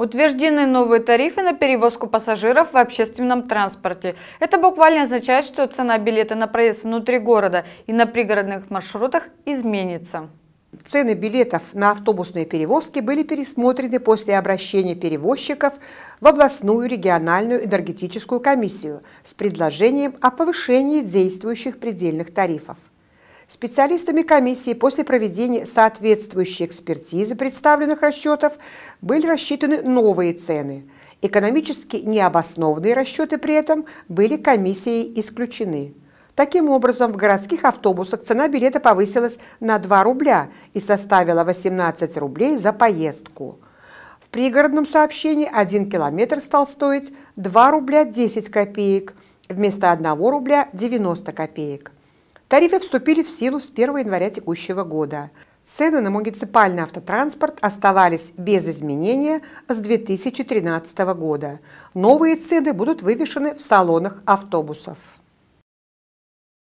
Утверждены новые тарифы на перевозку пассажиров в общественном транспорте. Это буквально означает, что цена билета на проезд внутри города и на пригородных маршрутах изменится. Цены билетов на автобусные перевозки были пересмотрены после обращения перевозчиков в областную региональную энергетическую комиссию с предложением о повышении действующих предельных тарифов. Специалистами комиссии после проведения соответствующей экспертизы представленных расчетов были рассчитаны новые цены. Экономически необоснованные расчеты при этом были комиссией исключены. Таким образом, в городских автобусах цена билета повысилась на 2 рубля и составила 18 рублей за поездку. В пригородном сообщении 1 километр стал стоить 2 рубля 10 копеек вместо 1 рубля 90 копеек. Тарифы вступили в силу с 1 января текущего года. Цены на муниципальный автотранспорт оставались без изменения с 2013 года. Новые цены будут вывешены в салонах автобусов.